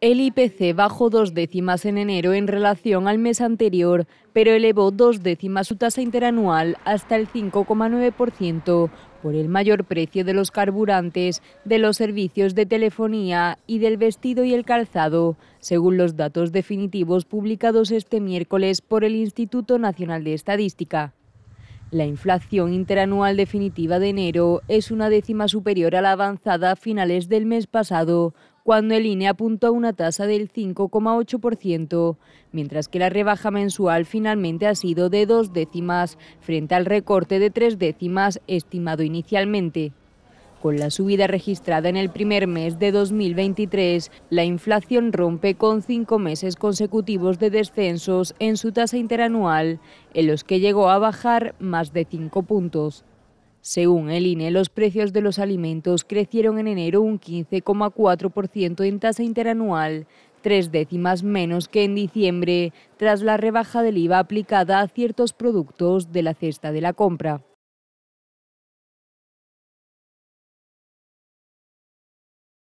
El IPC bajó dos décimas en enero en relación al mes anterior, pero elevó dos décimas su tasa interanual hasta el 5,9% por el mayor precio de los carburantes, de los servicios de telefonía y del vestido y el calzado, según los datos definitivos publicados este miércoles por el Instituto Nacional de Estadística. La inflación interanual definitiva de enero es una décima superior a la avanzada a finales del mes pasado, cuando el INE apuntó a una tasa del 5,8%, mientras que la rebaja mensual finalmente ha sido de dos décimas, frente al recorte de tres décimas estimado inicialmente. Con la subida registrada en el primer mes de 2023, la inflación rompe con cinco meses consecutivos de descensos en su tasa interanual, en los que llegó a bajar más de cinco puntos. Según el INE, los precios de los alimentos crecieron en enero un 15,4% en tasa interanual, tres décimas menos que en diciembre, tras la rebaja del IVA aplicada a ciertos productos de la cesta de la compra.